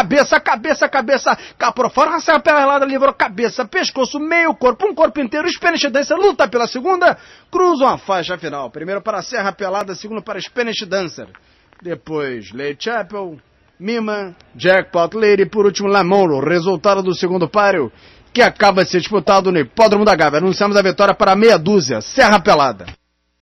cabeça, cabeça, cabeça, cá por fora, ração pelada, livrou cabeça, pescoço, meio corpo, um corpo inteiro, Spanish Dancer luta pela segunda, cruzam a faixa final. Primeiro para Serra Pelada, segundo para Spanish Dancer. Depois, Lay Chapel, Mima, Jackpot Lady, por último, Lamoro. Resultado do segundo páreo, que acaba de ser disputado no Hipódromo da Gávea. Anunciamos a vitória para meia dúzia, Serra Pelada.